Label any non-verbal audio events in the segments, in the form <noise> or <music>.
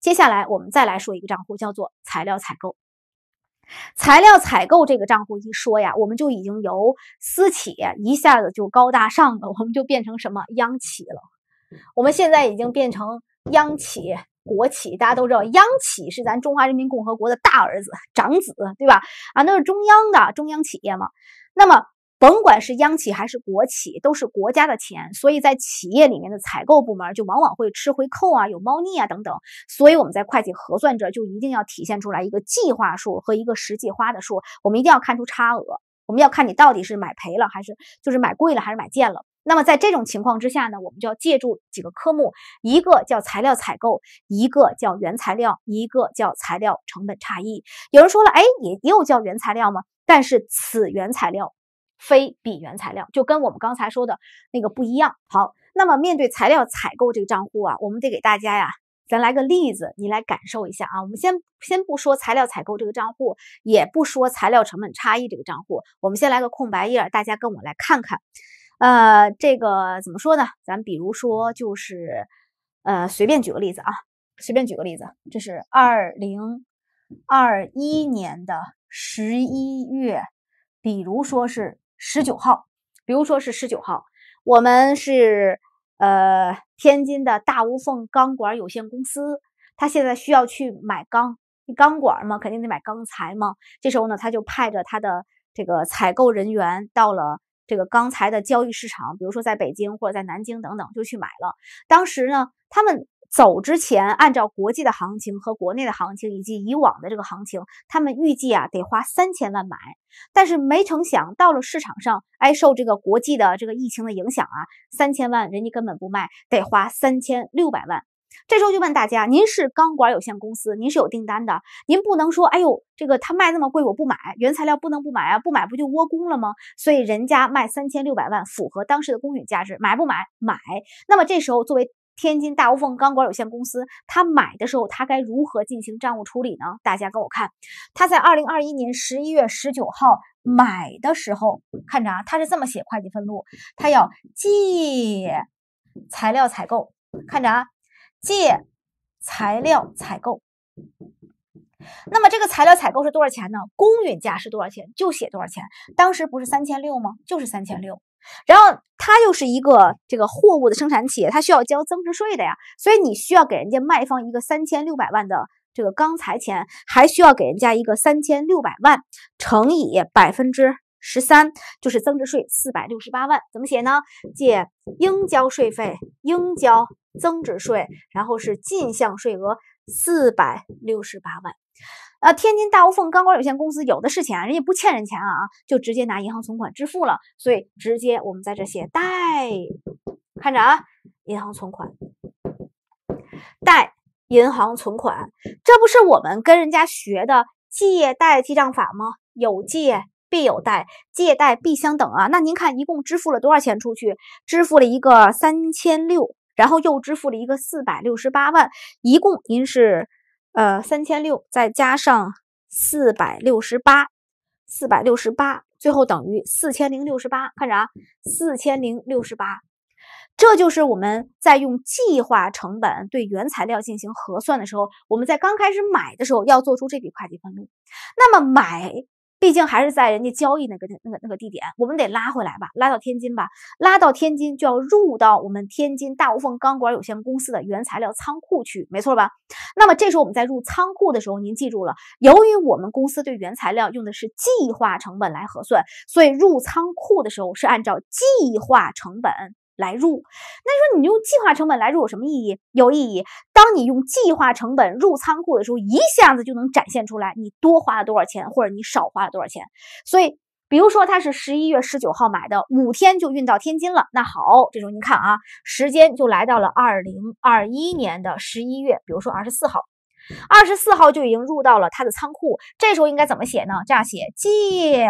接下来，我们再来说一个账户，叫做材料采购。材料采购这个账户一说呀，我们就已经由私企一下子就高大上了，我们就变成什么央企了。我们现在已经变成央企、国企，大家都知道，央企是咱中华人民共和国的大儿子、长子，对吧？啊，那是中央的中央企业嘛。那么甭管是央企还是国企，都是国家的钱，所以在企业里面的采购部门就往往会吃回扣啊，有猫腻啊等等。所以我们在会计核算这就一定要体现出来一个计划数和一个实际花的数，我们一定要看出差额，我们要看你到底是买赔了还是就是买贵了还是买贱了。那么在这种情况之下呢，我们就要借助几个科目，一个叫材料采购，一个叫原材料，一个叫材料成本差异。有人说了，哎，也也有叫原材料吗？但是此原材料。非比原材料就跟我们刚才说的那个不一样。好，那么面对材料采购这个账户啊，我们得给大家呀，咱来个例子，你来感受一下啊。我们先先不说材料采购这个账户，也不说材料成本差异这个账户，我们先来个空白页，大家跟我来看看。呃，这个怎么说呢？咱比如说就是，呃，随便举个例子啊，随便举个例子，这是二零二一年的十一月，比如说是。十九号，比如说是十九号，我们是呃天津的大无缝钢管有限公司，他现在需要去买钢钢管嘛，肯定得买钢材嘛。这时候呢，他就派着他的这个采购人员到了这个钢材的交易市场，比如说在北京或者在南京等等，就去买了。当时呢，他们。走之前，按照国际的行情和国内的行情以及以往的这个行情，他们预计啊得花三千万买，但是没成想，到了市场上，哎，受这个国际的这个疫情的影响啊，三千万人家根本不卖，得花三千六百万。这时候就问大家，您是钢管有限公司，您是有订单的，您不能说，哎呦，这个他卖那么贵，我不买，原材料不能不买啊，不买不就窝工了吗？所以人家卖三千六百万，符合当时的公允价值，买不买？买。那么这时候作为。天津大无缝钢管有限公司，他买的时候，他该如何进行账务处理呢？大家跟我看，他在二零二一年十一月十九号买的时候，看着啊，他是这么写会计分录，他要借材料采购，看着啊，借材料采购。那么这个材料采购是多少钱呢？公允价是多少钱就写多少钱。当时不是三千六吗？就是三千六。然后，它又是一个这个货物的生产企业，它需要交增值税的呀。所以，你需要给人家卖方一个三千六百万的这个钢材钱，还需要给人家一个三千六百万乘以百分之十三，就是增值税四百六十八万。怎么写呢？借应交税费，应交增值税，然后是进项税额四百六十八万。啊，天津大无缝钢管有限公司有的是钱，人家不欠人钱啊，就直接拿银行存款支付了。所以直接我们在这写贷，看着啊，银行存款，贷银行存款，这不是我们跟人家学的借贷记账法吗？有借必有贷，借贷必相等啊。那您看，一共支付了多少钱出去？支付了一个三千六，然后又支付了一个四百六十八万，一共您是。呃，三千六再加上四百六十八，四百六十八，最后等于四千零六十八。看着啊，四千零六十八，这就是我们在用计划成本对原材料进行核算的时候，我们在刚开始买的时候要做出这笔会计分录。那么买。毕竟还是在人家交易那个那个那个地点，我们得拉回来吧，拉到天津吧，拉到天津就要入到我们天津大无缝钢管有限公司的原材料仓库去，没错吧？那么这时候我们在入仓库的时候，您记住了，由于我们公司对原材料用的是计划成本来核算，所以入仓库的时候是按照计划成本。来入，那说你用计划成本来入有什么意义？有意义。当你用计划成本入仓库的时候，一下子就能展现出来你多花了多少钱，或者你少花了多少钱。所以，比如说他是十一月十九号买的，五天就运到天津了。那好，这时候你看啊，时间就来到了二零二一年的十一月，比如说二十四号，二十四号就已经入到了他的仓库。这时候应该怎么写呢？这样写借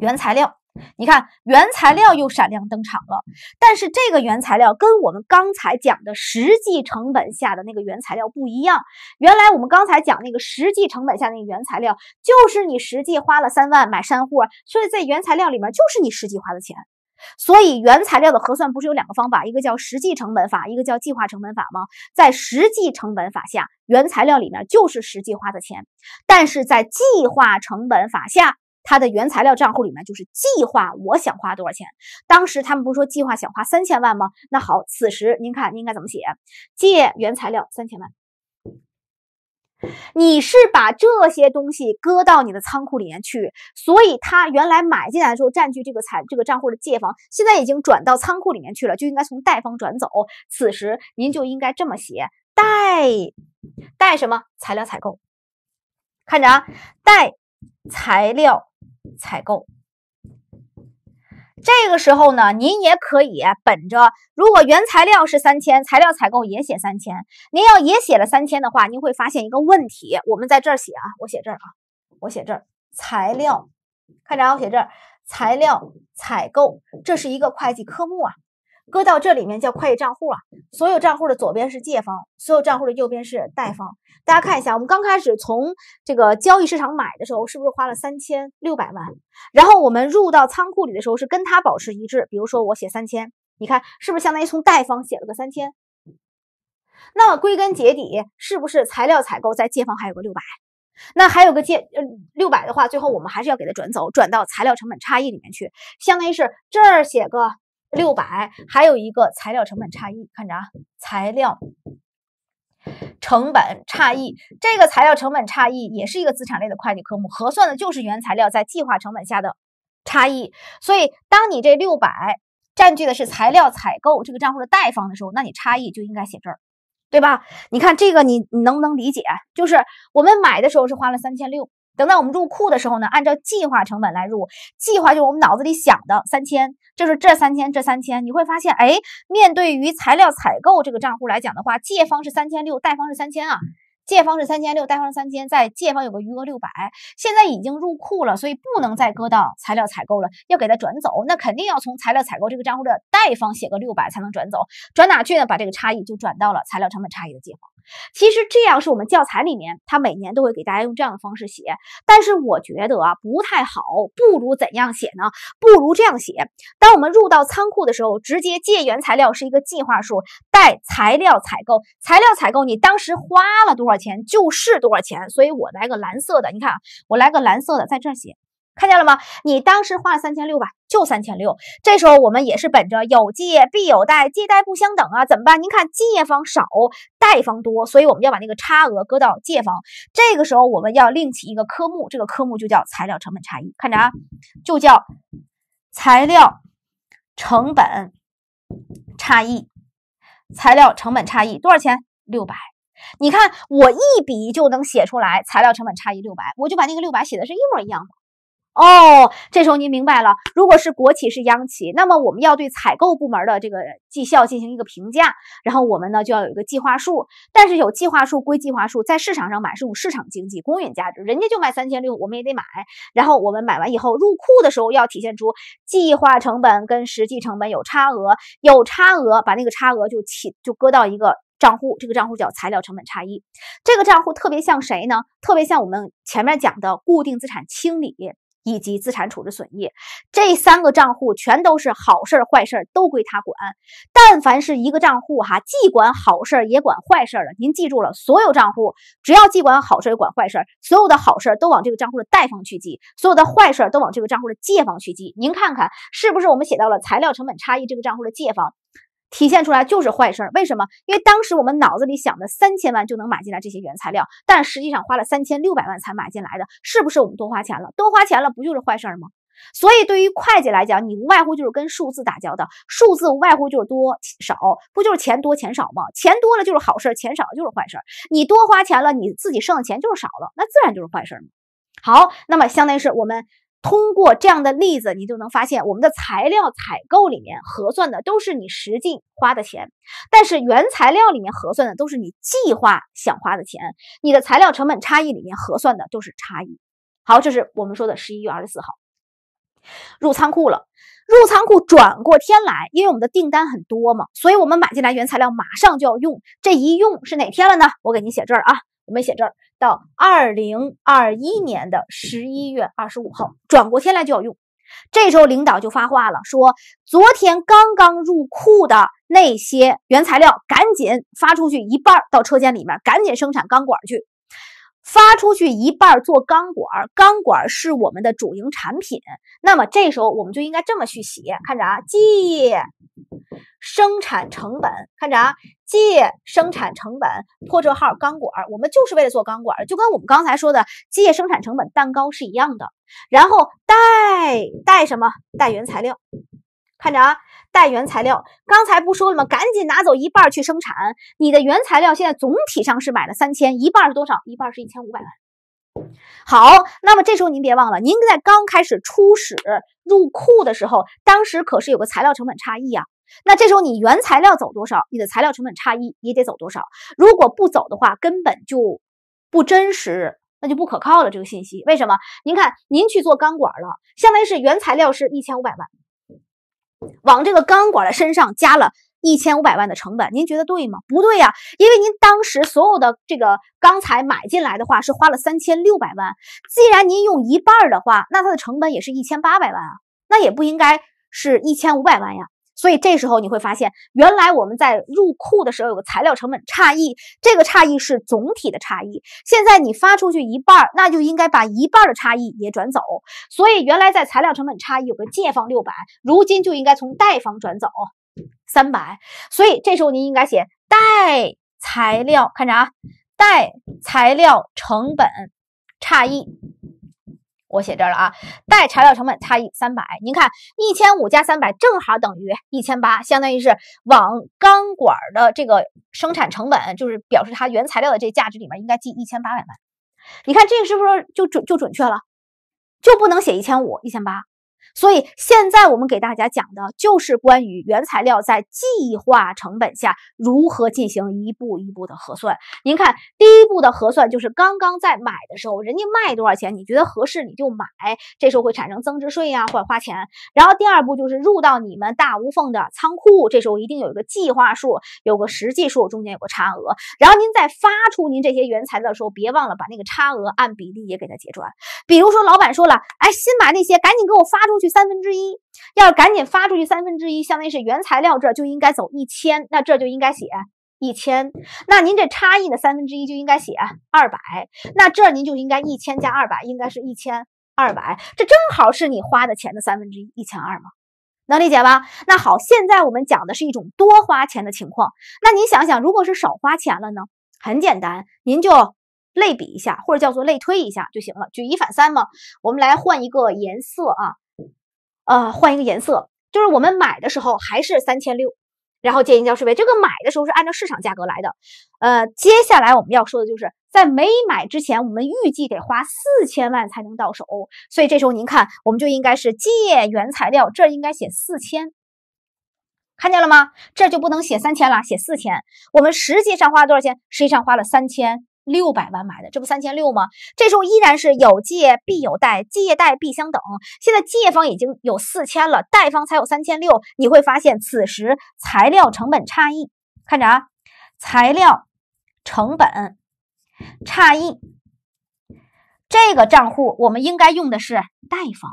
原材料。你看，原材料又闪亮登场了。但是这个原材料跟我们刚才讲的实际成本下的那个原材料不一样。原来我们刚才讲那个实际成本下那个原材料，就是你实际花了三万买山货，所以在原材料里面就是你实际花的钱。所以原材料的核算不是有两个方法，一个叫实际成本法，一个叫计划成本法吗？在实际成本法下，原材料里面就是实际花的钱；但是在计划成本法下，它的原材料账户里面就是计划我想花多少钱。当时他们不是说计划想花三千万吗？那好，此时您看应该怎么写？借原材料三千万。你是把这些东西搁到你的仓库里面去，所以他原来买进来的时候占据这个财这个账户的借方，现在已经转到仓库里面去了，就应该从贷方转走。此时您就应该这么写：贷，贷什么？材料采购。看着啊，贷材料。采购，这个时候呢，您也可以本着，如果原材料是三千，材料采购也写三千。您要也写了三千的话，您会发现一个问题。我们在这儿写啊，我写这儿啊，我写这儿，材料，看着啊，我写这儿，材料采购，这是一个会计科目啊。搁到这里面叫会计账户啊，所有账户的左边是借方，所有账户的右边是贷方。大家看一下，我们刚开始从这个交易市场买的时候，是不是花了三千六百万？然后我们入到仓库里的时候，是跟它保持一致。比如说我写三千，你看是不是相当于从贷方写了个三千？那么归根结底，是不是材料采购在借方还有个六百？那还有个借呃六百的话，最后我们还是要给它转走，转到材料成本差异里面去，相当于是这儿写个。六百，还有一个材料成本差异，看着啊，材料成本差异。这个材料成本差异也是一个资产类的会计科目，核算的就是原材料在计划成本下的差异。所以，当你这六百占据的是材料采购这个账户的贷方的时候，那你差异就应该写这儿，对吧？你看这个，你你能不能理解？就是我们买的时候是花了三千六。等到我们入库的时候呢，按照计划成本来入。计划就是我们脑子里想的三千，就是这三千，这三千。你会发现，哎，面对于材料采购这个账户来讲的话，借方是三千六，贷方是三千啊。借方是三千六，贷方是三千，在借方有个余额六百，现在已经入库了，所以不能再搁到材料采购了，要给它转走，那肯定要从材料采购这个账户的贷方写个六百才能转走，转哪去呢？把这个差异就转到了材料成本差异的借方。其实这样是我们教材里面，他每年都会给大家用这样的方式写，但是我觉得啊不太好，不如怎样写呢？不如这样写，当我们入到仓库的时候，直接借原材料是一个计划数，贷材料采购，材料采购你当时花了多少？钱就是多少钱，所以我来个蓝色的。你看啊，我来个蓝色的，在这写，看见了吗？你当时花了三千六百，就三千六。这时候我们也是本着有借必有贷，借贷不相等啊，怎么办？您看借方少，贷方多，所以我们要把那个差额搁到借方。这个时候我们要另起一个科目，这个科目就叫材料成本差异。看着啊，就叫材料成本差异。材料成本差异多少钱？六百。你看，我一笔就能写出来，材料成本差异六百，我就把那个六百写的是一模一样的哦。这时候您明白了，如果是国企是央企，那么我们要对采购部门的这个绩效进行一个评价，然后我们呢就要有一个计划数，但是有计划数归计划数，在市场上买是种市场经济，公允价值，人家就卖三千六，我们也得买。然后我们买完以后入库的时候要体现出计划成本跟实际成本有差额，有差额，把那个差额就起就搁到一个。账户，这个账户叫材料成本差异，这个账户特别像谁呢？特别像我们前面讲的固定资产清理以及资产处置损益，这三个账户全都是好事坏事都归他管。但凡是一个账户哈，既管好事也管坏事的，您记住了，所有账户只要既管好事也管坏事，所有的好事儿都往这个账户的贷方去记，所有的坏事儿都往这个账户的借方去记。您看看是不是我们写到了材料成本差异这个账户的借方？体现出来就是坏事儿，为什么？因为当时我们脑子里想的三千万就能买进来这些原材料，但实际上花了三千六百万才买进来的，是不是我们多花钱了？多花钱了，不就是坏事儿吗？所以对于会计来讲，你无外乎就是跟数字打交道，数字无外乎就是多少，不就是钱多钱少吗？钱多了就是好事，钱少了就是坏事儿。你多花钱了，你自己剩的钱就是少了，那自然就是坏事儿嘛。好，那么相当于是我们。通过这样的例子，你就能发现，我们的材料采购里面核算的都是你实际花的钱，但是原材料里面核算的都是你计划想花的钱。你的材料成本差异里面核算的都是差异。好，这是我们说的十一月二十四号入仓库了。入仓库转过天来，因为我们的订单很多嘛，所以我们买进来原材料马上就要用。这一用是哪天了呢？我给您写这儿啊。我们写这儿，到二零二一年的十一月二十五号，转过天来就要用。这时候领导就发话了，说昨天刚刚入库的那些原材料，赶紧发出去一半到车间里面，赶紧生产钢管去。发出去一半做钢管，钢管是我们的主营产品。那么这时候我们就应该这么去写，看着啊，借生产成本，看着啊，借生产成本，破折号钢管，我们就是为了做钢管，就跟我们刚才说的借生产成本蛋糕是一样的。然后带带什么？带原材料。看着啊，带原材料，刚才不说了吗？赶紧拿走一半去生产。你的原材料现在总体上是买了三千，一半是多少？一半是一千五百万。好，那么这时候您别忘了，您在刚开始初始入库的时候，当时可是有个材料成本差异啊。那这时候你原材料走多少，你的材料成本差异也得走多少。如果不走的话，根本就不真实，那就不可靠了。这个信息为什么？您看，您去做钢管了，相当于是原材料是一千五百万。往这个钢管的身上加了一千五百万的成本，您觉得对吗？不对呀，因为您当时所有的这个钢材买进来的话是花了三千六百万，既然您用一半的话，那它的成本也是一千八百万啊，那也不应该是一千五百万呀。所以这时候你会发现，原来我们在入库的时候有个材料成本差异，这个差异是总体的差异。现在你发出去一半那就应该把一半的差异也转走。所以原来在材料成本差异有个借方六百，如今就应该从贷方转走三百。所以这时候您应该写贷材料，看着啊，贷材料成本差异。我写这儿了啊，带材料成本差三百，您看一千五加三百正好等于一千八，相当于是往钢管的这个生产成本，就是表示它原材料的这价值里面应该记一千八百万。你看这个是不是就准就准确了？就不能写一千五一千八。所以现在我们给大家讲的就是关于原材料在计划成本下如何进行一步一步的核算。您看，第一步的核算就是刚刚在买的时候，人家卖多少钱，你觉得合适你就买，这时候会产生增值税呀，或者花钱。然后第二步就是入到你们大无缝的仓库，这时候一定有一个计划数，有个实际数，中间有个差额。然后您在发出您这些原材料的时候，别忘了把那个差额按比例也给它结转。比如说老板说了，哎，新买那些赶紧给我发出。出去三分之一，要赶紧发出去三分之一，相当于是原材料这就应该走一千，那这就应该写一千，那您这差异的三分之一就应该写二百，那这您就应该一千加二百，应该是一千二百，这正好是你花的钱的三分之一，一千二吗？能理解吧？那好，现在我们讲的是一种多花钱的情况，那您想想，如果是少花钱了呢？很简单，您就类比一下，或者叫做类推一下就行了，举一反三嘛。我们来换一个颜色啊。呃，换一个颜色，就是我们买的时候还是三千六，然后借应交税费，这个买的时候是按照市场价格来的。呃，接下来我们要说的就是，在没买之前，我们预计得花四千万才能到手，所以这时候您看，我们就应该是借原材料，这应该写四千，看见了吗？这就不能写三千了，写四千。我们实际上花了多少钱？实际上花了三千。六百万买的，这不三千六吗？这时候依然是有借必有贷，借贷必相等。现在借方已经有四千了，贷方才有三千六。你会发现，此时材料成本差异，看着啊，材料成本差异这个账户，我们应该用的是贷方。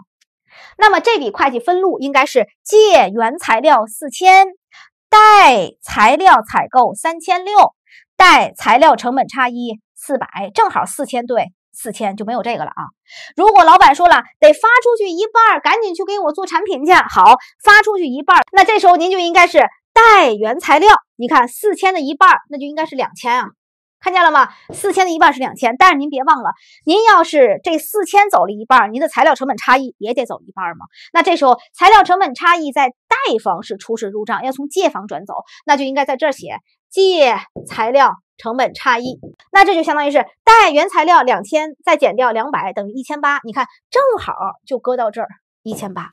那么这笔会计分录应该是借原材料四千，贷材料采购三千六。带材料成本差异四百，正好四千，对，四千就没有这个了啊。如果老板说了得发出去一半，赶紧去给我做产品去。好，发出去一半，那这时候您就应该是带原材料。你看四千的一半，那就应该是两千啊，看见了吗？四千的一半是两千。但是您别忘了，您要是这四千走了一半，您的材料成本差异也得走一半嘛。那这时候材料成本差异在贷方是初始入账，要从借方转走，那就应该在这儿写。借材料成本差异，那这就相当于是带原材料两千，再减掉两百，等于一千八。你看，正好就搁到这儿一千八。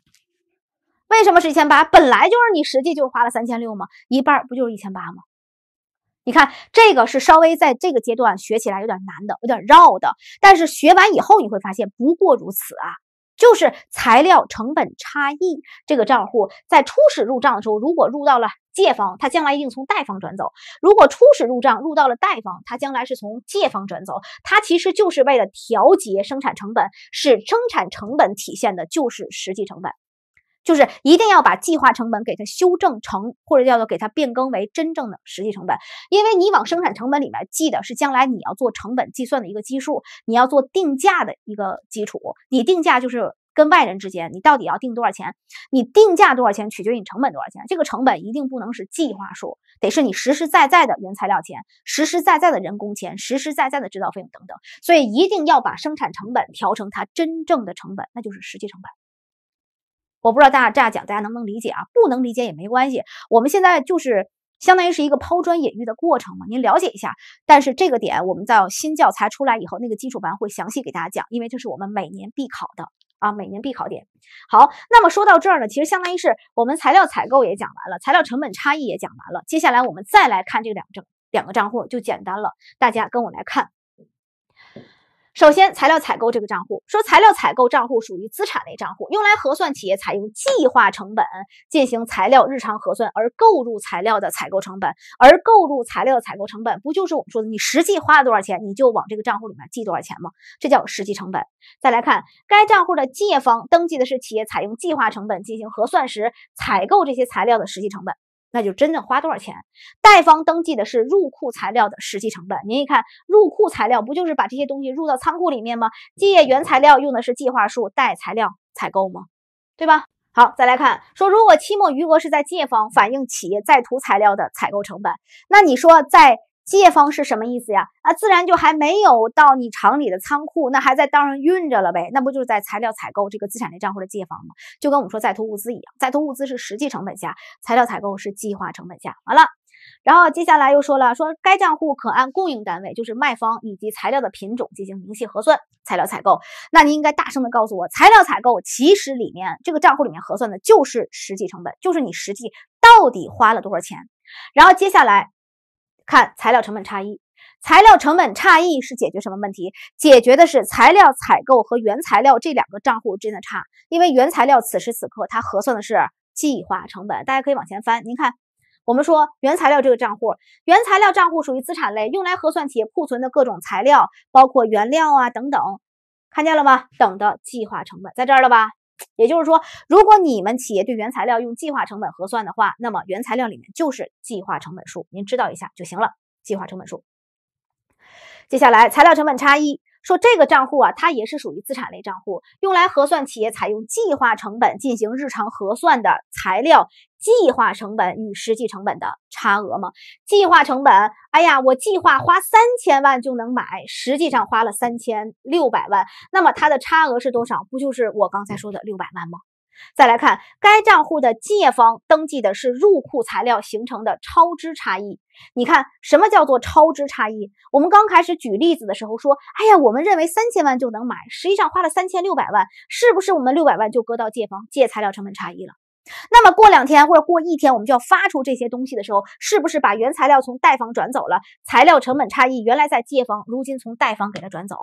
为什么是一千八？本来就是你实际就花了三千六嘛，一半不就是一千八吗？你看，这个是稍微在这个阶段学起来有点难的，有点绕的。但是学完以后你会发现，不过如此啊。就是材料成本差异这个账户，在初始入账的时候，如果入到了借方，它将来一定从贷方转走；如果初始入账入到了贷方，它将来是从借方转走。它其实就是为了调节生产成本，使生产成本体现的就是实际成本。就是一定要把计划成本给它修正成，或者叫做给它变更为真正的实际成本，因为你往生产成本里面记的是将来你要做成本计算的一个基数，你要做定价的一个基础，你定价就是跟外人之间你到底要定多少钱，你定价多少钱取决于你成本多少钱，这个成本一定不能是计划数，得是你实实在在的原材料钱、实实在在的人工钱、实实在在的制造费用等等，所以一定要把生产成本调成它真正的成本，那就是实际成本。我不知道大家这样讲大家能不能理解啊？不能理解也没关系，我们现在就是相当于是一个抛砖引玉的过程嘛。您了解一下，但是这个点我们在新教材出来以后，那个基础班会详细给大家讲，因为这是我们每年必考的啊，每年必考点。好，那么说到这儿呢，其实相当于是我们材料采购也讲完了，材料成本差异也讲完了，接下来我们再来看这两个两个账户就简单了，大家跟我来看。首先，材料采购这个账户，说材料采购账户属于资产类账户，用来核算企业采用计划成本进行材料日常核算而购入材料的采购成本。而购入材料的采购成本，不就是我们说的你实际花了多少钱，你就往这个账户里面记多少钱吗？这叫实际成本。再来看该账户的借方登记的是企业采用计划成本进行核算时采购这些材料的实际成本。那就真正花多少钱？贷方登记的是入库材料的实际成本。您一看，入库材料不就是把这些东西入到仓库里面吗？借原材料用的是计划数，贷材料采购吗？对吧？好，再来看，说如果期末余额是在借方，反映企业在途材料的采购成本，那你说在。借方是什么意思呀？啊，自然就还没有到你厂里的仓库，那还在道上运着了呗？那不就是在材料采购这个资产类账户的借方吗？就跟我们说在途物资一样，在途物资是实际成本下，材料采购是计划成本下。完了，然后接下来又说了，说该账户可按供应单位，就是卖方以及材料的品种进行明细核算。材料采购，那您应该大声的告诉我，材料采购其实里面这个账户里面核算的就是实际成本，就是你实际到底花了多少钱。然后接下来。看材料成本差异，材料成本差异是解决什么问题？解决的是材料采购和原材料这两个账户之间的差，因为原材料此时此刻它核算的是计划成本。大家可以往前翻，您看，我们说原材料这个账户，原材料账户属于资产类，用来核算企业库存的各种材料，包括原料啊等等，看见了吗？等的计划成本在这儿了吧？也就是说，如果你们企业对原材料用计划成本核算的话，那么原材料里面就是计划成本数，您知道一下就行了。计划成本数，接下来材料成本差异。说这个账户啊，它也是属于资产类账户，用来核算企业采用计划成本进行日常核算的材料计划成本与实际成本的差额吗？计划成本，哎呀，我计划花三千万就能买，实际上花了三千六百万，那么它的差额是多少？不就是我刚才说的六百万吗？再来看该账户的借方登记的是入库材料形成的超支差异。你看，什么叫做超支差异？我们刚开始举例子的时候说，哎呀，我们认为三千万就能买，实际上花了三千六百万，是不是我们六百万就搁到借方借材料成本差异了？那么过两天或者过一天，我们就要发出这些东西的时候，是不是把原材料从贷方转走了？材料成本差异原来在借方，如今从贷方给它转走，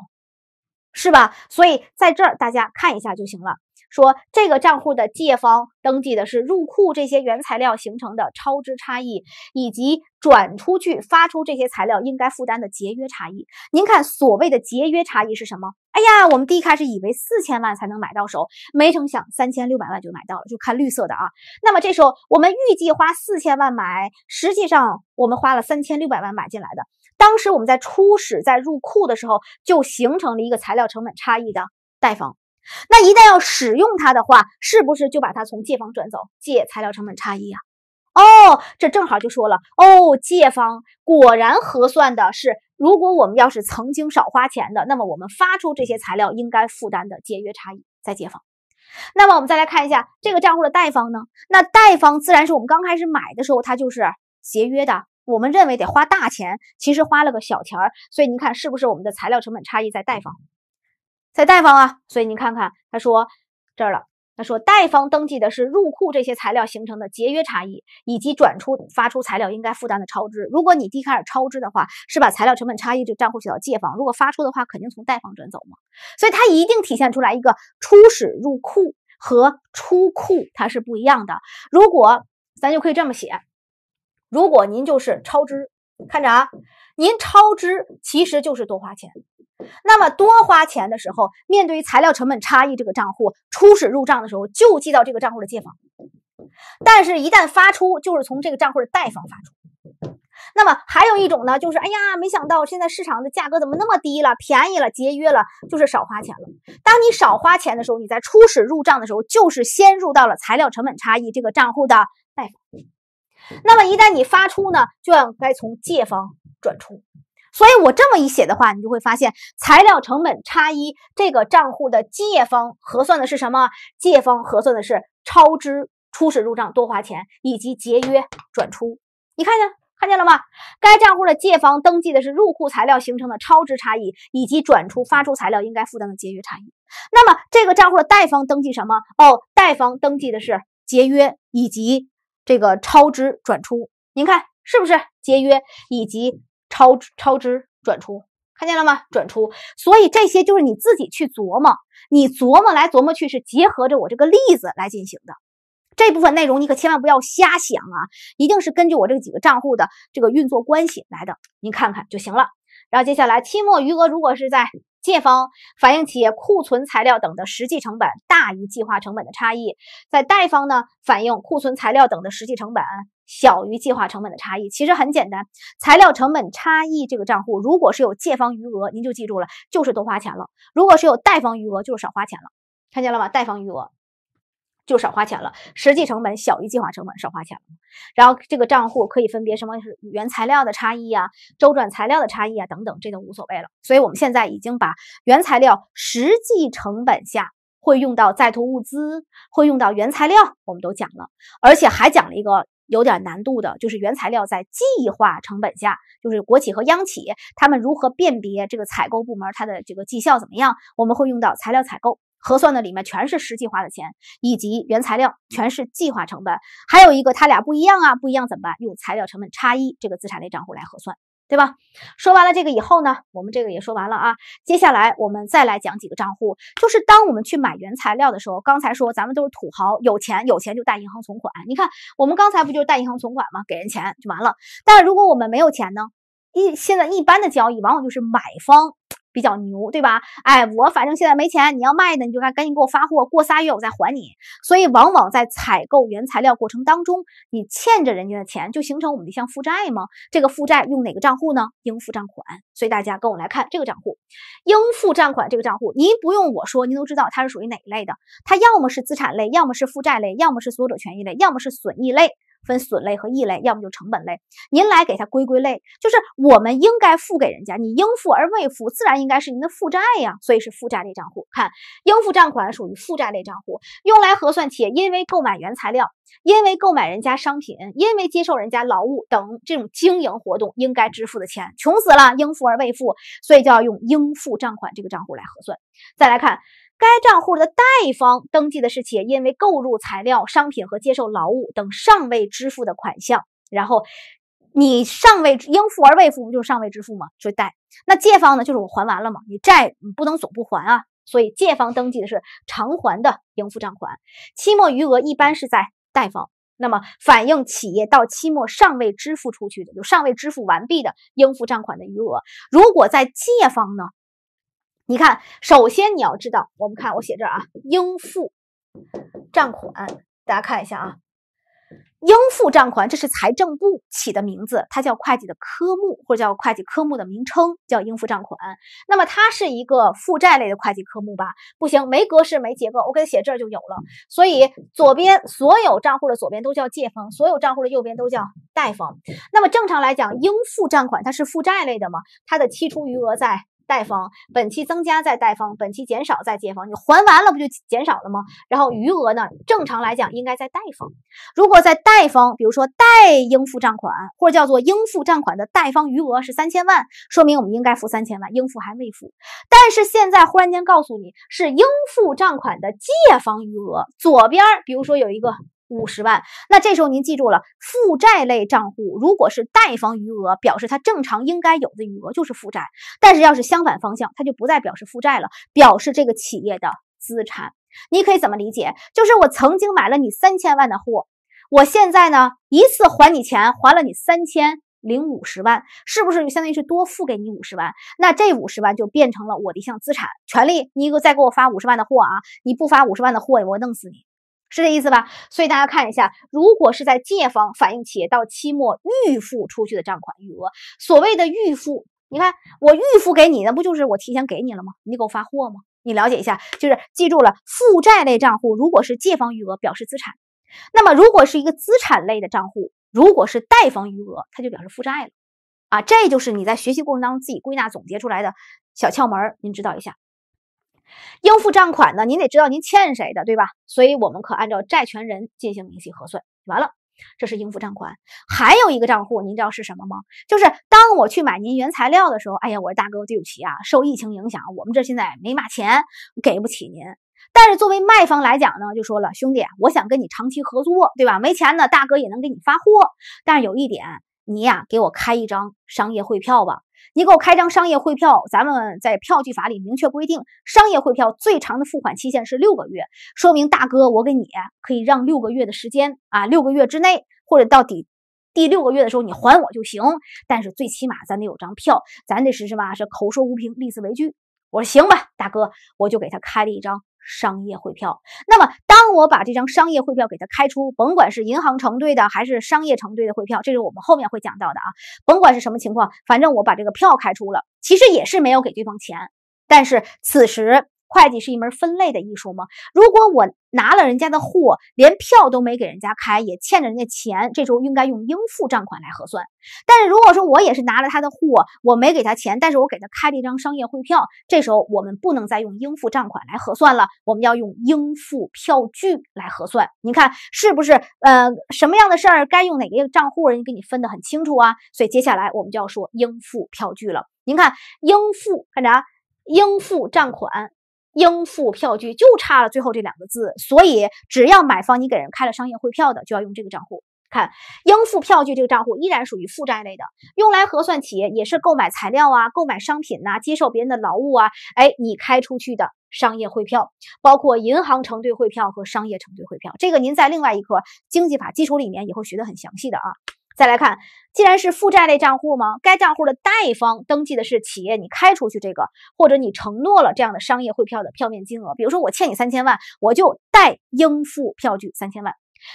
是吧？所以在这儿大家看一下就行了。说这个账户的借方登记的是入库这些原材料形成的超支差异，以及转出去发出这些材料应该负担的节约差异。您看，所谓的节约差异是什么？哎呀，我们第一开始以为四千万才能买到手，没成想三千六百万就买到了，就看绿色的啊。那么这时候我们预计花四千万买，实际上我们花了三千六百万买进来的。当时我们在初始在入库的时候就形成了一个材料成本差异的贷方。那一旦要使用它的话，是不是就把它从借方转走，借材料成本差异啊？哦，这正好就说了哦，借方果然核算的是，如果我们要是曾经少花钱的，那么我们发出这些材料应该负担的节约差异在借方。那么我们再来看一下这个账户的贷方呢？那贷方自然是我们刚开始买的时候，它就是节约的。我们认为得花大钱，其实花了个小钱儿，所以您看是不是我们的材料成本差异在贷方？在贷方啊，所以您看看，他说这儿了。他说，贷方登记的是入库这些材料形成的节约差异，以及转出发出材料应该负担的超支。如果你一开始超支的话，是把材料成本差异这账户写到借方；如果发出的话，肯定从贷方转走嘛。所以它一定体现出来一个初始入库和出库它是不一样的。如果咱就可以这么写，如果您就是超支，看着啊，您超支其实就是多花钱。那么多花钱的时候，面对材料成本差异这个账户，初始入账的时候就记到这个账户的借方，但是，一旦发出，就是从这个账户的贷方发出。那么，还有一种呢，就是哎呀，没想到现在市场的价格怎么那么低了，便宜了，节约了，就是少花钱了。当你少花钱的时候，你在初始入账的时候，就是先入到了材料成本差异这个账户的贷方，那么一旦你发出呢，就要该从借方转出。所以我这么一写的话，你就会发现材料成本差异这个账户的借方核算的是什么？借方核算的是超支、初始入账多花钱，以及节约转出。你看见看见了吗？该账户的借方登记的是入库材料形成的超支差异，以及转出发出材料应该负担的节约差异。那么这个账户的贷方登记什么？哦，贷方登记的是节约以及这个超支转出。您看是不是节约以及？超超支转出，看见了吗？转出，所以这些就是你自己去琢磨，你琢磨来琢磨去是结合着我这个例子来进行的。这部分内容你可千万不要瞎想啊，一定是根据我这几个账户的这个运作关系来的，您看看就行了。然后接下来期末余额如果是在借方，反映企业库存材料等的实际成本大于计划成本的差异，在贷方呢，反映库存材料等的实际成本。小于计划成本的差异其实很简单，材料成本差异这个账户，如果是有借方余额，您就记住了，就是多花钱了；如果是有贷方余额，就是少花钱了。看见了吗？贷方余额就少花钱了。实际成本小于计划成本，少花钱了。然后这个账户可以分别什么是原材料的差异啊，周转材料的差异啊等等，这都无所谓了。所以我们现在已经把原材料实际成本下会用到在途物资，会用到原材料，我们都讲了，而且还讲了一个。有点难度的，就是原材料在计划成本下，就是国企和央企，他们如何辨别这个采购部门它的这个绩效怎么样？我们会用到材料采购核算的里面全是实际花的钱，以及原材料全是计划成本，还有一个它俩不一样啊，不一样怎么办？用材料成本差异这个资产类账户来核算。对吧？说完了这个以后呢，我们这个也说完了啊。接下来我们再来讲几个账户，就是当我们去买原材料的时候，刚才说咱们都是土豪，有钱有钱就贷银行存款。你看，我们刚才不就是贷银行存款吗？给人钱就完了。但是如果我们没有钱呢？一现在一般的交易往往就是买方。比较牛，对吧？哎，我反正现在没钱，你要卖的，你就赶紧给我发货，过仨月我再还你。所以，往往在采购原材料过程当中，你欠着人家的钱，就形成我们的一项负债吗？这个负债用哪个账户呢？应付账款。所以大家跟我来看这个账户，应付账款这个账户，您不用我说，您都知道它是属于哪一类的。它要么是资产类，要么是负债类，要么是所有者权益类，要么是损益类。分损类和益类，要么就成本类。您来给它归归类，就是我们应该付给人家，你应付而未付，自然应该是您的负债呀，所以是负债类账户。看应付账款属于负债类账户，用来核算企业因为购买原材料、因为购买人家商品、因为接受人家劳务等这种经营活动应该支付的钱。穷死了，应付而未付，所以就要用应付账款这个账户来核算。再来看。该账户的贷方登记的是企业因为购入材料、商品和接受劳务等尚未支付的款项。然后，你尚未应付而未付，不就是尚未支付吗？就是贷。那借方呢？就是我还完了嘛？你债不能总不还啊。所以借方登记的是偿还的应付账款，期末余额一般是在贷方，那么反映企业到期末尚未支付出去的，就尚未支付完毕的应付账款的余额。如果在借方呢？你看，首先你要知道，我们看我写这儿啊，应付账款，大家看一下啊，应付账款这是财政部起的名字，它叫会计的科目或者叫会计科目的名称，叫应付账款。那么它是一个负债类的会计科目吧？不行，没格式，没结构，我给它写这儿就有了。所以左边所有账户的左边都叫借方，所有账户的右边都叫贷方。那么正常来讲，应付账款它是负债类的嘛？它的期初余额在。贷方本期增加在贷方，本期减少在借方。你还完了不就减少了吗？然后余额呢？正常来讲应该在贷方。如果在贷方，比如说贷应付账款，或者叫做应付账款的贷方余额是三千万，说明我们应该付三千万，应付还未付。但是现在忽然间告诉你是应付账款的借方余额，左边比如说有一个。五十万，那这时候您记住了，负债类账户如果是贷方余额，表示它正常应该有的余额就是负债；但是要是相反方向，它就不再表示负债了，表示这个企业的资产。你可以怎么理解？就是我曾经买了你三千万的货，我现在呢一次还你钱，还了你三千零五十万，是不是就相当于是多付给你五十万？那这五十万就变成了我的一项资产权利。你给我再给我发五十万的货啊！你不发五十万的货，我弄死你。是这意思吧？所以大家看一下，如果是在借方反映企业到期末预付出去的账款余额，所谓的预付，你看我预付给你，那不就是我提前给你了吗？你给我发货吗？你了解一下，就是记住了，负债类账户如果是借方余额，表示资产；那么如果是一个资产类的账户，如果是贷方余额，它就表示负债了。啊，这就是你在学习过程当中自己归纳总结出来的小窍门，您指导一下。应付账款呢，您得知道您欠谁的，对吧？所以，我们可按照债权人进行明细核算。完了，这是应付账款。还有一个账户，您知道是什么吗？就是当我去买您原材料的时候，哎呀，我说大哥，对不起啊，受疫情影响，我们这现在没嘛钱，给不起您。但是作为卖方来讲呢，就说了，兄弟，我想跟你长期合作，对吧？没钱呢，大哥也能给你发货。但是有一点，你呀，给我开一张商业汇票吧。你给我开张商业汇票，咱们在票据法里明确规定，商业汇票最长的付款期限是六个月。说明大哥，我给你可以让六个月的时间啊，六个月之内，或者到底第六个月的时候你还我就行。但是最起码咱得有张票，咱得是什么？是口说无凭，立字为据。我说行吧，大哥，我就给他开了一张。商业汇票。那么，当我把这张商业汇票给他开出，甭管是银行承兑的还是商业承兑的汇票，这是我们后面会讲到的啊。甭管是什么情况，反正我把这个票开出了，其实也是没有给对方钱。但是此时。会计是一门分类的艺术吗？如果我拿了人家的货，连票都没给人家开，也欠着人家钱，这时候应该用应付账款来核算。但是如果说我也是拿了他的货，我没给他钱，但是我给他开了一张商业汇票，这时候我们不能再用应付账款来核算了，我们要用应付票据来核算。你看是不是？呃，什么样的事儿该用哪个账户？人家给你分得很清楚啊。所以接下来我们就要说应付票据了。您看，应付看啥？应付账款。应付票据就差了最后这两个字，所以只要买方你给人开了商业汇票的，就要用这个账户看应付票据这个账户依然属于负债类的，用来核算企业也是购买材料啊、购买商品呐、接受别人的劳务啊，哎，你开出去的商业汇票，包括银行承兑汇票和商业承兑汇票，这个您在另外一科经济法基础里面也会学得很详细的啊。再来看，既然是负债类账户吗？该账户的贷方登记的是企业你开出去这个，或者你承诺了这样的商业汇票的票面金额。比如说，我欠你三千万，我就贷应付票据三千万。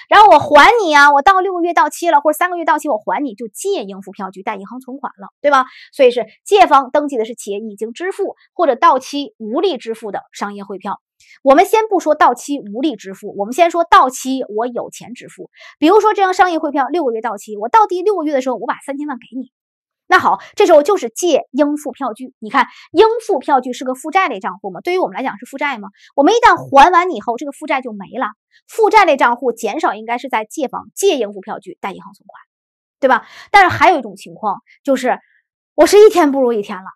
然后我还你啊，我到六个月到期了，或者三个月到期，我还你就借应付票据贷银行存款了，对吧？所以是借方登记的是企业已经支付或者到期无力支付的商业汇票。我们先不说到期无力支付，我们先说到期我有钱支付。比如说这张商业汇票六个月到期，我到第六个月的时候，我把三千万给你。那好，这时候就是借应付票据。你看，应付票据是个负债类账户嘛？对于我们来讲是负债吗？我们一旦还完你以后，这个负债就没了。负债类账户减少应该是在借方借应付票据，贷银行存款，对吧？但是还有一种情况就是，我是一天不如一天了。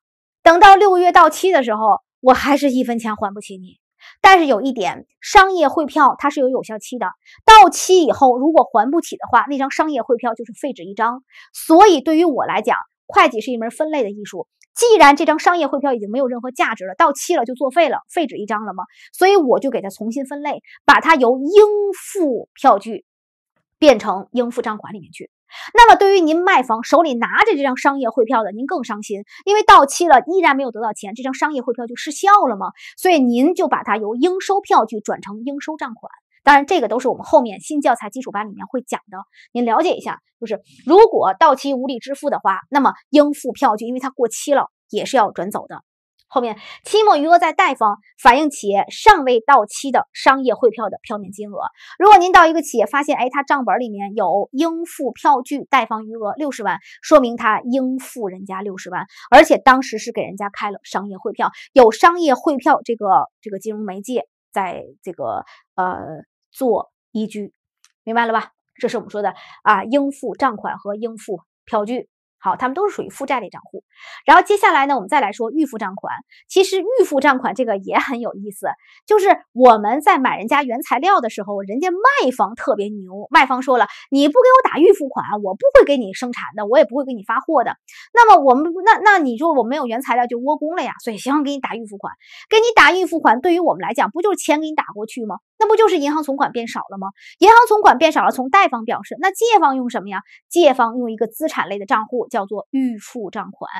等到六个月到期的时候，我还是一分钱还不起你。但是有一点，商业汇票它是有有效期的，到期以后如果还不起的话，那张商业汇票就是废纸一张。所以对于我来讲，会计是一门分类的艺术。既然这张商业汇票已经没有任何价值了，到期了就作废了，废纸一张了嘛，所以我就给它重新分类，把它由应付票据变成应付账款里面去。那么，对于您卖房手里拿着这张商业汇票的，您更伤心，因为到期了依然没有得到钱，这张商业汇票就失效了嘛，所以您就把它由应收票据转成应收账款。当然，这个都是我们后面新教材基础班里面会讲的，您了解一下。就是如果到期无力支付的话，那么应付票据因为它过期了，也是要转走的。后面期末余额在贷方，反映企业尚未到期的商业汇票的票面金额。如果您到一个企业发现，哎，他账本里面有应付票据贷方余额六十万，说明他应付人家六十万，而且当时是给人家开了商业汇票，有商业汇票这个这个金融媒介在这个呃。做依据，明白了吧？这是我们说的啊，应付账款和应付票据，好，它们都是属于负债类账户。然后接下来呢，我们再来说预付账款。其实预付账款这个也很有意思，就是我们在买人家原材料的时候，人家卖方特别牛，卖方说了，你不给我打预付款，我不会给你生产的，我也不会给你发货的。那么我们那那你说我没有原材料就窝工了呀？所以行，望给你打预付款，给你打预付款，对于我们来讲，不就是钱给你打过去吗？那不就是银行存款变少了吗？银行存款变少了，从贷方表示，那借方用什么呀？借方用一个资产类的账户，叫做预付账款。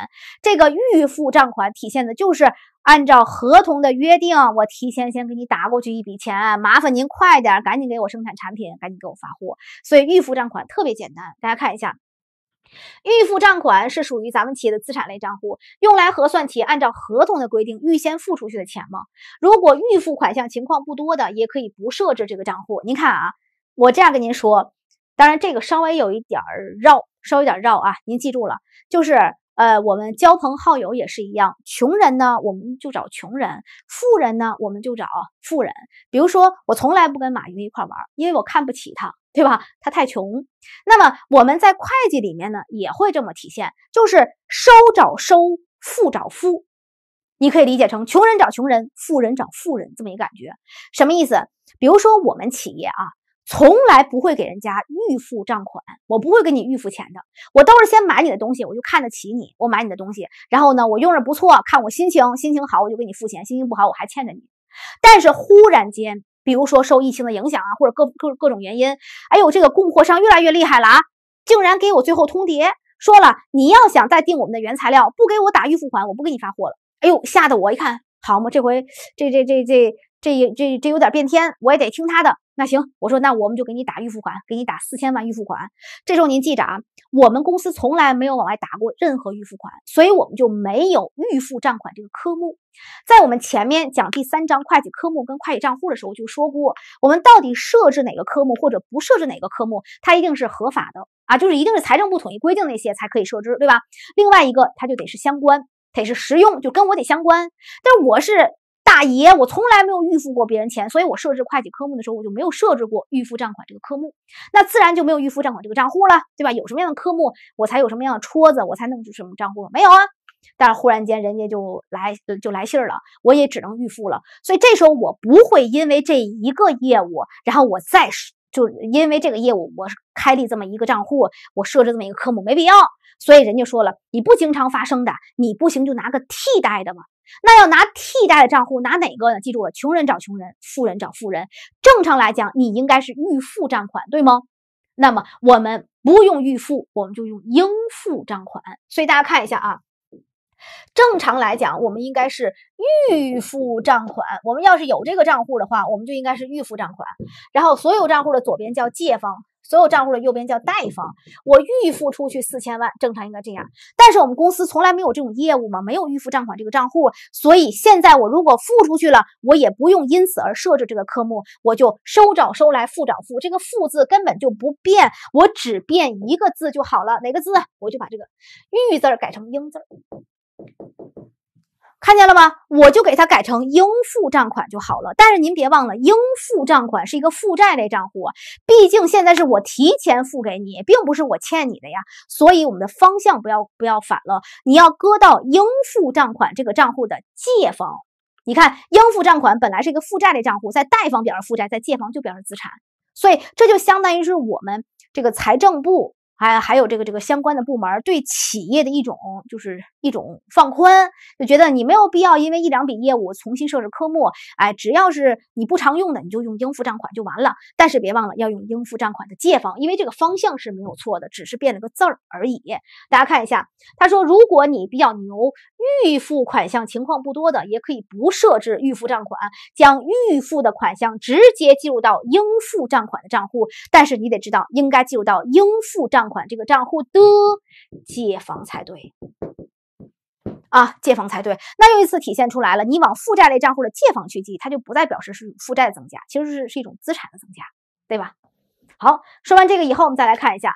这个预付账款体现的就是按照合同的约定，我提前先给你打过去一笔钱，麻烦您快点，赶紧给我生产产品，赶紧给我发货。所以预付账款特别简单，大家看一下。预付账款是属于咱们企业的资产类账户，用来核算企业按照合同的规定预先付出去的钱吗？如果预付款项情况不多的，也可以不设置这个账户。您看啊，我这样跟您说，当然这个稍微有一点绕，稍微有点绕啊，您记住了，就是。呃，我们交朋好友也是一样，穷人呢我们就找穷人，富人呢我们就找富人。比如说，我从来不跟马云一块玩，因为我看不起他，对吧？他太穷。那么我们在会计里面呢也会这么体现，就是收找收，富找富，你可以理解成穷人找穷人，富人找富人这么一感觉，什么意思？比如说我们企业啊。从来不会给人家预付账款，我不会给你预付钱的。我都是先买你的东西，我就看得起你。我买你的东西，然后呢，我用着不错，看我心情，心情好我就给你付钱，心情不好我还欠着你。但是忽然间，比如说受疫情的影响啊，或者各各各种原因，哎呦，这个供货商越来越厉害了啊，竟然给我最后通牒，说了你要想再订我们的原材料，不给我打预付款，我不给你发货了。哎呦，吓得我一看，好嘛，这回这这这这。这这这有点变天，我也得听他的。那行，我说那我们就给你打预付款，给你打四千万预付款。这时候您记着啊，我们公司从来没有往外打过任何预付款，所以我们就没有预付账款这个科目。在我们前面讲第三章会计科目跟会计账户的时候，就说过，我们到底设置哪个科目或者不设置哪个科目，它一定是合法的啊，就是一定是财政部统一规定那些才可以设置，对吧？另外一个，它就得是相关，得是实用，就跟我得相关。但我是。大爷，我从来没有预付过别人钱，所以我设置会计科目的时候，我就没有设置过预付账款这个科目，那自然就没有预付账款这个账户了，对吧？有什么样的科目，我才有什么样的戳子，我才弄出什么账户？没有啊。但是忽然间人家就来就来信儿了，我也只能预付了。所以这时候我不会因为这一个业务，然后我再就因为这个业务，我开立这么一个账户，我设置这么一个科目，没必要。所以人家说了，你不经常发生的，你不行就拿个替代的嘛。那要拿替代的账户，拿哪个呢？记住了，穷人找穷人，富人找富人。正常来讲，你应该是预付账款，对吗？那么我们不用预付，我们就用应付账款。所以大家看一下啊，正常来讲，我们应该是预付账款。我们要是有这个账户的话，我们就应该是预付账款。然后所有账户的左边叫借方。所有账户的右边叫贷方，我预付出去四千万，正常应该这样。但是我们公司从来没有这种业务嘛，没有预付账款这个账户，所以现在我如果付出去了，我也不用因此而设置这个科目，我就收找收来，付找付，这个付字根本就不变，我只变一个字就好了，哪个字？我就把这个预字改成应字。看见了吧？我就给它改成应付账款就好了。但是您别忘了，应付账款是一个负债类账户啊。毕竟现在是我提前付给你，并不是我欠你的呀。所以我们的方向不要不要反了，你要搁到应付账款这个账户的借方。你看，应付账款本来是一个负债类账户，在贷方表示负债，在借方就表示资产。所以这就相当于是我们这个财政部。还还有这个这个相关的部门对企业的一种就是一种放宽，就觉得你没有必要因为一两笔业务重新设置科目。哎，只要是你不常用的，你就用应付账款就完了。但是别忘了要用应付账款的借方，因为这个方向是没有错的，只是变了个字儿而已。大家看一下，他说，如果你比较牛，预付款项情况不多的，也可以不设置预付账款，将预付的款项直接计入到应付账款的账户。但是你得知道，应该计入到应付账。款这个账户的借方才对啊，借方才对，那又一次体现出来了，你往负债类账户的借方去记，它就不再表示是负债增加，其实是是一种资产的增加，对吧？好，说完这个以后，我们再来看一下。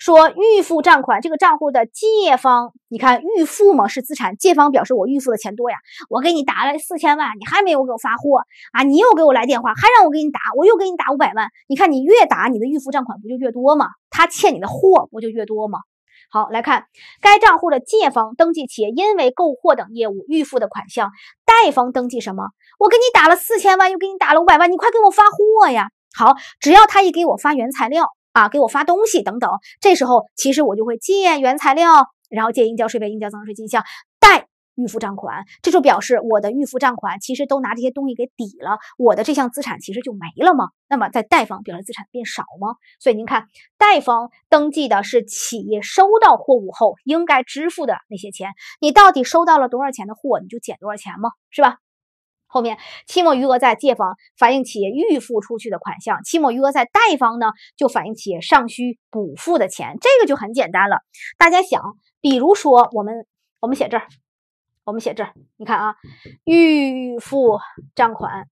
说预付账款这个账户的借方，你看预付嘛是资产，借方表示我预付的钱多呀，我给你打了四千万，你还没有给我发货啊，你又给我来电话，还让我给你打，我又给你打五百万，你看你越打你的预付账款不就越多吗？他欠你的货不就越多吗？好来看该账户的借方登记企业因为购货等业务预付的款项，贷方登记什么？我给你打了四千万，又给你打了五百万，你快给我发货呀！好，只要他一给我发原材料。啊，给我发东西等等，这时候其实我就会借原材料，然后借应交税费、应交增值税进项，贷预付账款。这就表示我的预付账款其实都拿这些东西给抵了，我的这项资产其实就没了吗？那么在贷方表示资产变少吗？所以您看，贷方登记的是企业收到货物后应该支付的那些钱，你到底收到了多少钱的货，你就减多少钱吗？是吧？后面期末余额在借方，反映企业预付出去的款项；期末余额在贷方呢，就反映企业尚需补付的钱。这个就很简单了。大家想，比如说我们我们写这儿，我们写这儿，你看啊，预付账款，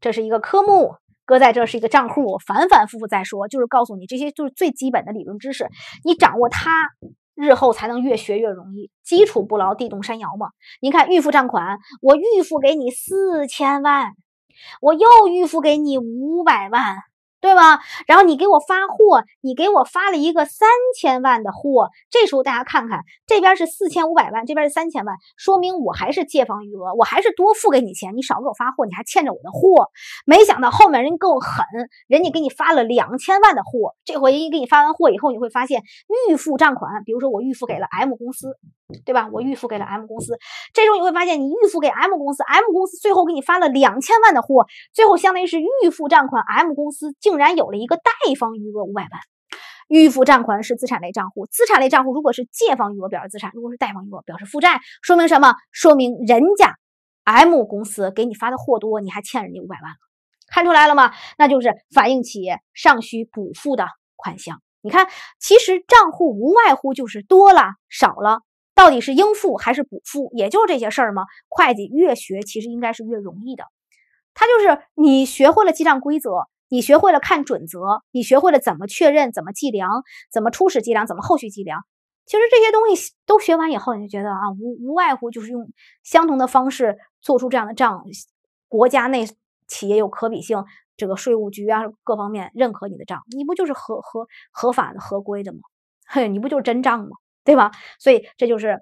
这是一个科目，搁在这是一个账户。反反复复在说，就是告诉你这些就是最基本的理论知识，你掌握它。日后才能越学越容易，基础不牢，地动山摇嘛。您看预付账款，我预付给你四千万，我又预付给你五百万。对吧？然后你给我发货，你给我发了一个三千万的货。这时候大家看看，这边是四千五百万，这边是三千万，说明我还是借方余额，我还是多付给你钱，你少给我发货，你还欠着我的货。没想到后面人更狠，人家给你发了两千万的货。这回家给你发完货以后，你会发现预付账款，比如说我预付给了 M 公司。对吧？我预付给了 M 公司，这时候你会发现，你预付给 M 公司，M 公司最后给你发了两千万的货，最后相当于是预付账款，M 公司竟然有了一个贷方余额五百万。预付账款是资产类账户，资产类账户如果是借方余额表示资产，如果是贷方余额表示负债，说明什么？说明人家 M 公司给你发的货多，你还欠人家五百万了。看出来了吗？那就是反映企业尚需补付的款项。你看，其实账户无外乎就是多了少了。到底是应付还是补付，也就这些事儿吗？会计越学，其实应该是越容易的。它就是你学会了记账规则，你学会了看准则，你学会了怎么确认、怎么计量、怎么初始计量、怎么后续计量。其实这些东西都学完以后，你就觉得啊，无无外乎就是用相同的方式做出这样的账，国家内企业有可比性，这个税务局啊各方面认可你的账，你不就是合合合法的合规的吗？嘿，<laughs> 你不就是真账吗？对吧？所以这就是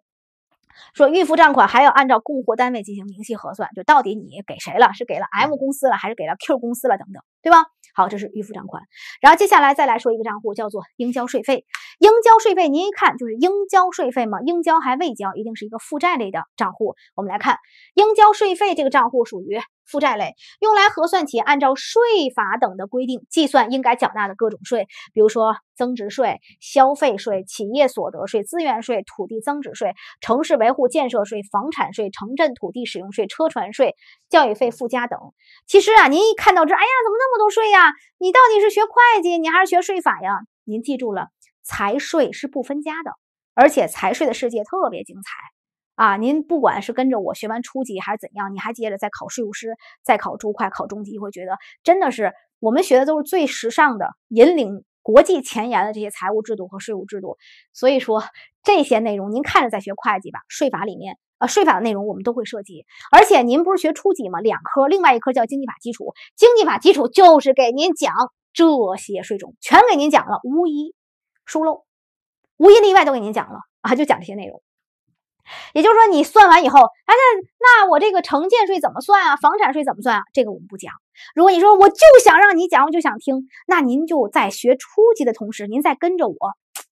说，预付账款还要按照供货单位进行明细核算，就到底你给谁了？是给了 M 公司了，还是给了 Q 公司了？等等，对吧？好，这是预付账款。然后接下来再来说一个账户，叫做应交税费。应交税费，您一看就是应交税费嘛？应交还未交，一定是一个负债类的账户。我们来看，应交税费这个账户属于。负债类用来核算企业按照税法等的规定计算应该缴纳的各种税，比如说增值税、消费税、企业所得税、资源税、土地增值税、城市维护建设税、房产税、城镇土地使用税、车船税、教育费附加等。其实啊，您一看到这，哎呀，怎么那么多税呀？你到底是学会计，你还是学税法呀？您记住了，财税是不分家的，而且财税的世界特别精彩。啊，您不管是跟着我学完初级还是怎样，你还接着再考税务师，再考注会，考中级，会觉得真的是我们学的都是最时尚的、引领国际前沿的这些财务制度和税务制度。所以说这些内容您看着在学会计吧，税法里面啊，税法的内容我们都会涉及。而且您不是学初级吗？两科，另外一科叫经济法基础，经济法基础就是给您讲这些税种，全给您讲了，无一疏漏，无一例外都给您讲了啊，就讲这些内容。也就是说，你算完以后，哎，那那我这个城建税怎么算啊？房产税怎么算啊？这个我们不讲。如果你说我就想让你讲，我就想听，那您就在学初级的同时，您再跟着我，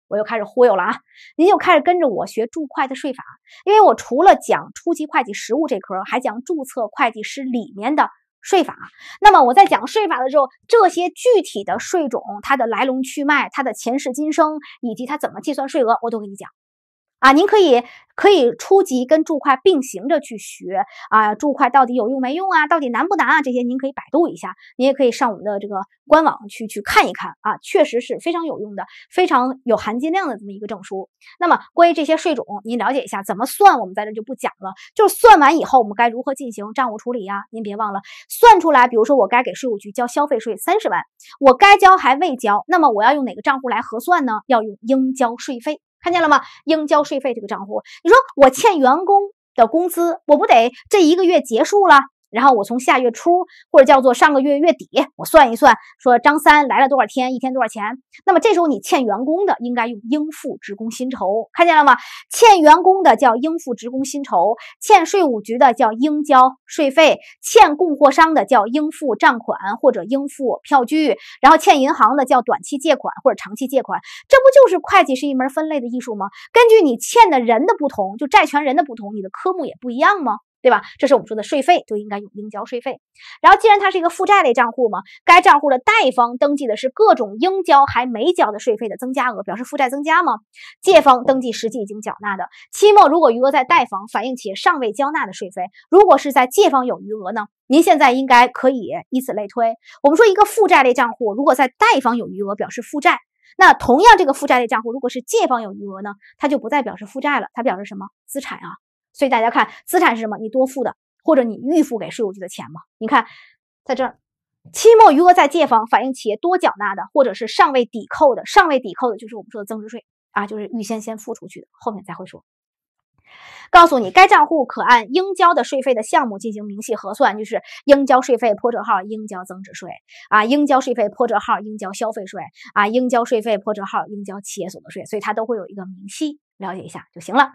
我又开始忽悠了啊！您就开始跟着我学注会的税法，因为我除了讲初级会计实务这科，还讲注册会计师里面的税法。那么我在讲税法的时候，这些具体的税种它的来龙去脉、它的前世今生以及它怎么计算税额，我都给你讲。啊，您可以可以初级跟注会并行着去学啊，注会到底有用没用啊？到底难不难啊？这些您可以百度一下，您也可以上我们的这个官网去去看一看啊，确实是非常有用的，非常有含金量的这么一个证书。那么关于这些税种，您了解一下怎么算，我们在这就不讲了。就是算完以后，我们该如何进行账务处理呀？您别忘了，算出来，比如说我该给税务局交消费税三十万，我该交还未交，那么我要用哪个账户来核算呢？要用应交税费。看见了吗？应交税费这个账户，你说我欠员工的工资，我不得这一个月结束了。然后我从下月初，或者叫做上个月月底，我算一算，说张三来了多少天，一天多少钱。那么这时候你欠员工的，应该用应付职工薪酬，看见了吗？欠员工的叫应付职工薪酬，欠税务局的叫应交税费，欠供货商的叫应付账款或者应付票据，然后欠银行的叫短期借款或者长期借款。这不就是会计是一门分类的艺术吗？根据你欠的人的不同，就债权人的不同，你的科目也不一样吗？对吧？这是我们说的税费就应该有应交税费。然后，既然它是一个负债类账户嘛，该账户的贷方登记的是各种应交还没交的税费的增加额，表示负债增加吗？借方登记实际已经缴纳的。期末如果余额在贷方，反映且尚未交纳的税费；如果是在借方有余额呢？您现在应该可以以此类推。我们说一个负债类账户，如果在贷方有余额，表示负债。那同样这个负债类账户，如果是借方有余额呢？它就不再表示负债了，它表示什么？资产啊？所以大家看，资产是什么？你多付的，或者你预付给税务局的钱嘛？你看，在这儿，期末余额在借方，反映企业多缴纳的，或者是尚未抵扣的。尚未抵扣的，就是我们说的增值税啊，就是预先先付出去的。后面再会说，告诉你，该账户可按应交的税费的项目进行明细核算，就是应交税费，破折号应交增值税啊，应交税费，破折号应交消费税啊，应交税费，破折号应交企业所得税。所以它都会有一个明细，了解一下就行了。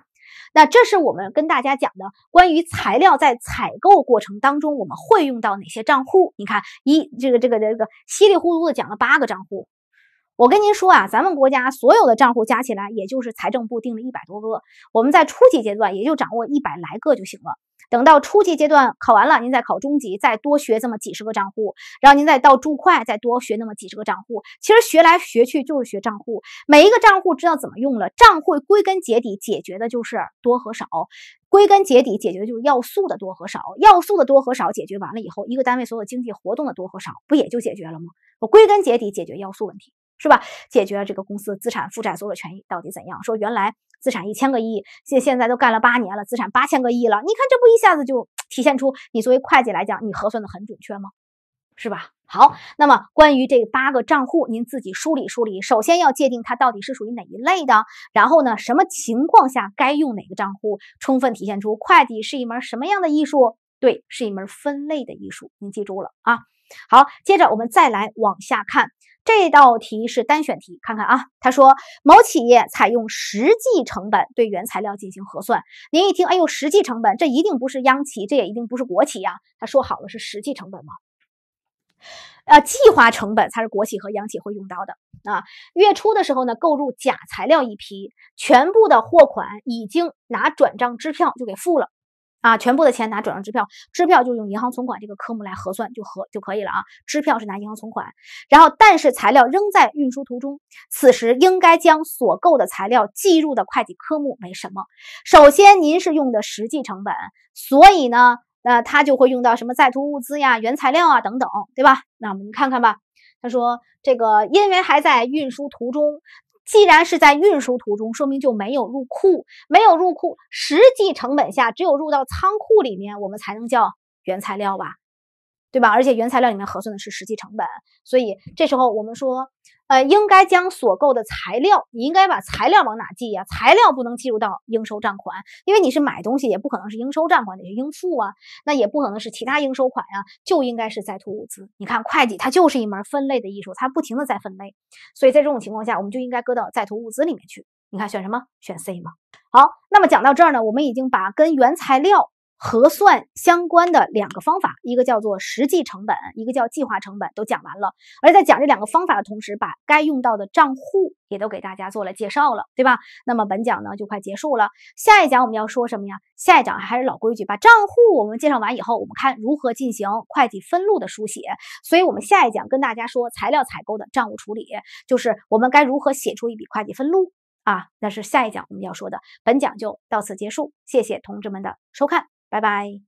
那这是我们跟大家讲的关于材料在采购过程当中，我们会用到哪些账户？你看，一这个这个这个稀里糊涂的讲了八个账户。我跟您说啊，咱们国家所有的账户加起来，也就是财政部定了一百多个。我们在初级阶段，也就掌握一百来个就行了。等到初级阶段考完了，您再考中级，再多学这么几十个账户，然后您再到注会，再多学那么几十个账户。其实学来学去就是学账户，每一个账户知道怎么用了。账户归根结底解决的就是多和少，归根结底解决的就是要素的多和少，要素的多和少解决完了以后，一个单位所有经济活动的多和少不也就解决了吗？我归根结底解决要素问题，是吧？解决了这个公司资产负债所有权益到底怎样？说原来。资产一千个亿，现现在都干了八年了，资产八千个亿了。你看这不一下子就 <tsk> 体现出你作为会计来讲，你核算的很准确吗？是吧？好，那么关于这八个账户，您自己梳理梳理。首先要界定它到底是属于哪一类的，然后呢，什么情况下该用哪个账户，充分体现出会计是一门什么样的艺术？对，是一门分类的艺术。您记住了啊？好，接着我们再来往下看。这道题是单选题，看看啊。他说某企业采用实际成本对原材料进行核算，您一听，哎呦，实际成本，这一定不是央企，这也一定不是国企呀。他说好了是实际成本吗？呃，计划成本才是国企和央企会用到的啊。月初的时候呢，购入假材料一批，全部的货款已经拿转账支票就给付了。啊，全部的钱拿转账支票，支票就用银行存款这个科目来核算，就核就可以了啊。支票是拿银行存款，然后但是材料仍在运输途中，此时应该将所购的材料计入的会计科目为什么？首先您是用的实际成本，所以呢，呃，他就会用到什么在途物资呀、原材料啊等等，对吧？那我们看看吧。他说这个因为还在运输途中。既然是在运输途中，说明就没有入库，没有入库，实际成本下只有入到仓库里面，我们才能叫原材料吧，对吧？而且原材料里面核算的是实际成本，所以这时候我们说。呃，应该将所购的材料，你应该把材料往哪记呀？材料不能计入到应收账款，因为你是买东西，也不可能是应收账款，得是应付啊，那也不可能是其他应收款啊，就应该是在途物资。你看，会计它就是一门分类的艺术，它不停的在分类，所以在这种情况下，我们就应该搁到在途物资里面去。你看，选什么？选 C 嘛。好，那么讲到这儿呢，我们已经把跟原材料。核算相关的两个方法，一个叫做实际成本，一个叫计划成本，都讲完了。而在讲这两个方法的同时，把该用到的账户也都给大家做了介绍了，对吧？那么本讲呢就快结束了，下一讲我们要说什么呀？下一讲还是老规矩，把账户我们介绍完以后，我们看如何进行会计分录的书写。所以我们下一讲跟大家说材料采购的账务处理，就是我们该如何写出一笔会计分录啊？那是下一讲我们要说的。本讲就到此结束，谢谢同志们的收看。拜拜。